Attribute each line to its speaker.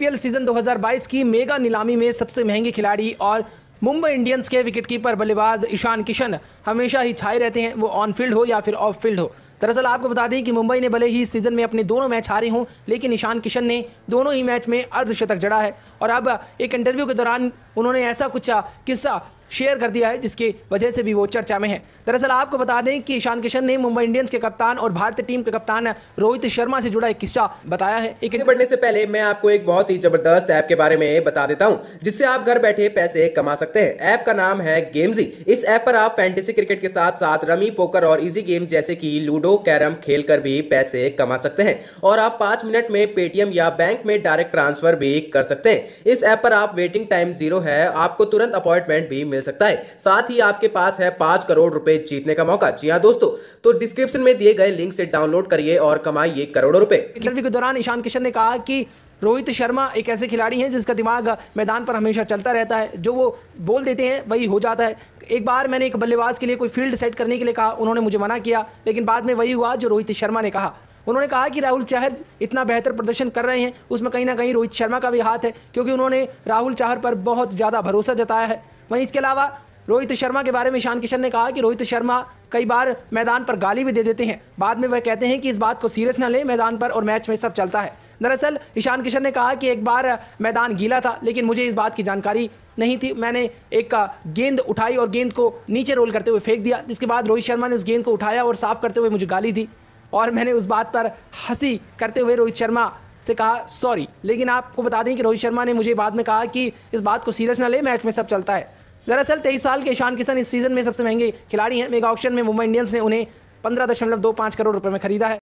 Speaker 1: IPL season 2022 की mega नीलामी में सबसे महंगे खिलाड़ी और मुंबई इंडियंस के विकेटकीपर बल्लेबाज ईशान किशन हमेशा ही छाए रहते हैं वो ऑन फील्ड हो या फिर ऑफ फील्ड हो दरअसल आपको बता दें कि मुंबई ने भले ही इस सीज़न में अपने दोनों मैच हारे हों लेकिन ईशान किशन ने दोनों ही मैच में अर्धशतक जड़ा है और अब एक इंटरव्यू के दौरान उन्होंने ऐसा कुछ किस्सा शेयर कर दिया है जिसकी वजह से भी वो चर्चा में है दरअसल आपको बता दें कि ईशान किशन ने मुंबई इंडियंस के कप्तान और भारतीय टीम के कप्तान रोहित शर्मा से जुड़ा एक किस्सा बताया है एक बढ़ने से पहले मैं आपको एक
Speaker 2: बहुत ही जबरदस्त ऐप के बारे में बता देता हूँ जिससे आप घर बैठे पैसे कमा सकते हैं ऐप का नाम है गेमजी इस ऐप पर आप फैंटेसी क्रिकेट के साथ साथ रमी पोकर और इजी गेम जैसे की लूडो लूडो कैरम खेलकर भी पैसे कमा सकते हैं और आप पांच मिनट में पेटीएम या बैंक में डायरेक्ट ट्रांसफर भी कर सकते हैं इस ऐप पर आप वेटिंग टाइम जीरो है आपको तुरंत अपॉइंटमेंट भी मिल सकता है साथ ही आपके पास है पांच करोड़ रुपए जीतने का मौका जी हाँ दोस्तों तो डिस्क्रिप्शन में दिए गए लिंक से डाउनलोड करिए और कमाइए करोड़ों रुपए
Speaker 1: इंटरव्यू के दौरान ईशान किशन ने कहा कि रोहित शर्मा एक ऐसे खिलाड़ी हैं जिसका दिमाग मैदान पर हमेशा चलता रहता है जो वो बोल देते हैं वही हो जाता है एक बार मैंने एक बल्लेबाज के लिए कोई फील्ड सेट करने के लिए कहा उन्होंने मुझे मना किया लेकिन बाद में वही हुआ जो रोहित शर्मा ने कहा उन्होंने कहा कि राहुल चाहर इतना बेहतर प्रदर्शन कर रहे हैं उसमें कहीं ना कहीं रोहित शर्मा का भी हाथ है क्योंकि उन्होंने राहुल चाहर पर बहुत ज़्यादा भरोसा जताया है वहीं इसके अलावा रोहित शर्मा के बारे में ईशान किशन ने कहा कि रोहित शर्मा कई बार मैदान पर गाली भी दे देते हैं बाद में वह कहते हैं कि इस बात को सीरियस ना लें मैदान पर और मैच में सब चलता है दरअसल ईशान किशन ने कहा कि एक बार मैदान गीला था लेकिन मुझे इस बात की जानकारी नहीं थी मैंने एक गेंद उठाई और गेंद को नीचे रोल करते हुए फेंक दिया जिसके बाद रोहित शर्मा ने उस गेंद को उठाया और साफ करते हुए मुझे गाली दी और मैंने उस बात पर हंसी करते हुए रोहित शर्मा से कहा सॉरी लेकिन आपको बता दें कि रोहित शर्मा ने मुझे बाद में कहा कि इस बात को सीरियस ना ले मैच में सब चलता है दरअसल तेईस साल के ईशान किशन इस सीजन में सबसे महंगे खिलाड़ी हैं मेगा ऑक्शन में मुंबई इंडियंस ने उन्हें पंद्रह दशमलव दो पाँच करोड़ रुपये में खरीदा है